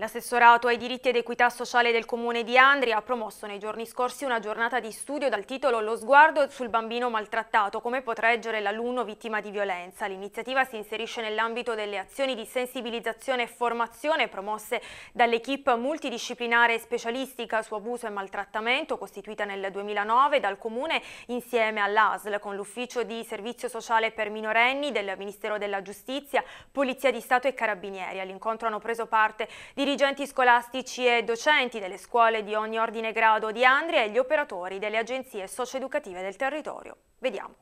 L'assessorato ai diritti ed equità sociale del comune di Andria ha promosso nei giorni scorsi una giornata di studio dal titolo Lo sguardo sul bambino maltrattato, come può reggere l'alunno vittima di violenza. L'iniziativa si inserisce nell'ambito delle azioni di sensibilizzazione e formazione promosse dall'equipe multidisciplinare e specialistica su abuso e maltrattamento costituita nel 2009 dal comune insieme all'ASL con l'ufficio di servizio sociale per minorenni del Ministero della Giustizia, Polizia di Stato e Carabinieri. All'incontro hanno preso parte di dirigenti scolastici e docenti delle scuole di ogni ordine e grado di Andria e gli operatori delle agenzie socioeducative del territorio. Vediamo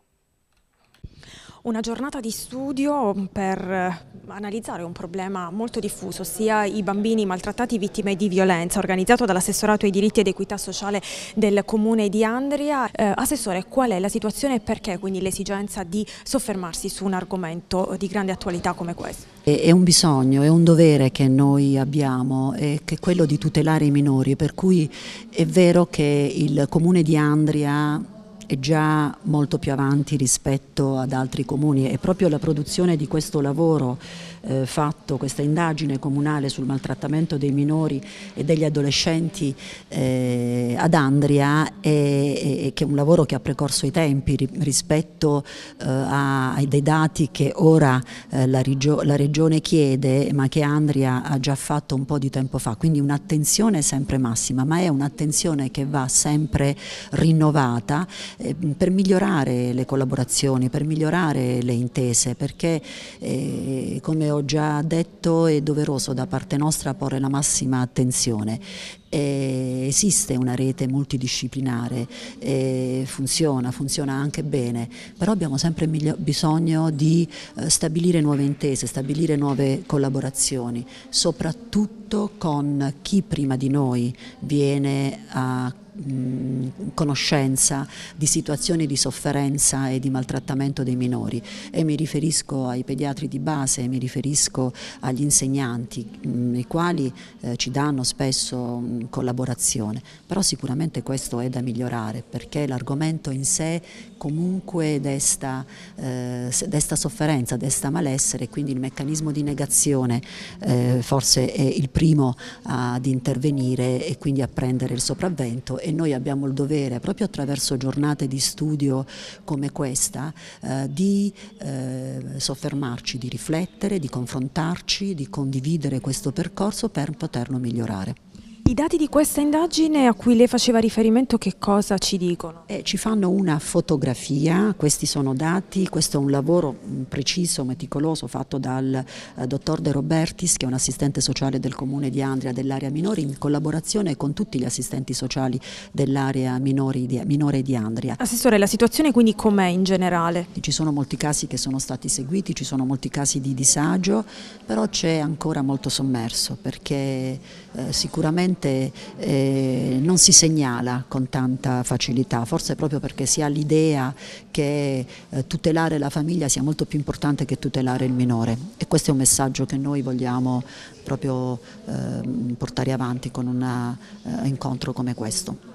una giornata di studio per eh, analizzare un problema molto diffuso, ossia i bambini maltrattati vittime di violenza, organizzato dall'assessorato ai diritti ed equità sociale del comune di Andria. Eh, assessore, qual è la situazione e perché quindi l'esigenza di soffermarsi su un argomento di grande attualità come questo? È un bisogno, è un dovere che noi abbiamo, è che è quello di tutelare i minori, per cui è vero che il comune di Andria è già molto più avanti rispetto ad altri comuni e proprio la produzione di questo lavoro eh, fatto, questa indagine comunale sul maltrattamento dei minori e degli adolescenti eh, ad Andria, è, è, che è un lavoro che ha precorso i tempi rispetto eh, a, ai dei dati che ora eh, la, rigio, la Regione chiede, ma che Andria ha già fatto un po' di tempo fa, quindi un'attenzione sempre massima, ma è un'attenzione che va sempre rinnovata Ehm, per migliorare le collaborazioni, per migliorare le intese, perché eh, come ho già detto è doveroso da parte nostra porre la massima attenzione eh, esiste una rete multidisciplinare, eh, funziona, funziona anche bene, però abbiamo sempre bisogno di eh, stabilire nuove intese, stabilire nuove collaborazioni, soprattutto con chi prima di noi viene a conoscenza di situazioni di sofferenza e di maltrattamento dei minori e mi riferisco ai pediatri di base, mi riferisco agli insegnanti, mh, i quali eh, ci danno spesso mh, collaborazione, però sicuramente questo è da migliorare perché l'argomento in sé comunque desta, eh, desta sofferenza, desta malessere, quindi il meccanismo di negazione eh, forse è il primo ad intervenire e quindi a prendere il sopravvento e noi abbiamo il dovere, proprio attraverso giornate di studio come questa, eh, di eh, soffermarci, di riflettere, di confrontarci, di condividere questo percorso per poterlo migliorare. I dati di questa indagine a cui lei faceva riferimento che cosa ci dicono? Eh, ci fanno una fotografia, questi sono dati, questo è un lavoro mm, preciso, meticoloso fatto dal eh, dottor De Robertis che è un assistente sociale del comune di Andria dell'area minori in collaborazione con tutti gli assistenti sociali dell'area minore di Andria. Assessore, la situazione quindi com'è in generale? Ci sono molti casi che sono stati seguiti, ci sono molti casi di disagio, però c'è ancora molto sommerso perché eh, sicuramente normalmente eh, non si segnala con tanta facilità, forse proprio perché si ha l'idea che eh, tutelare la famiglia sia molto più importante che tutelare il minore e questo è un messaggio che noi vogliamo proprio eh, portare avanti con un eh, incontro come questo.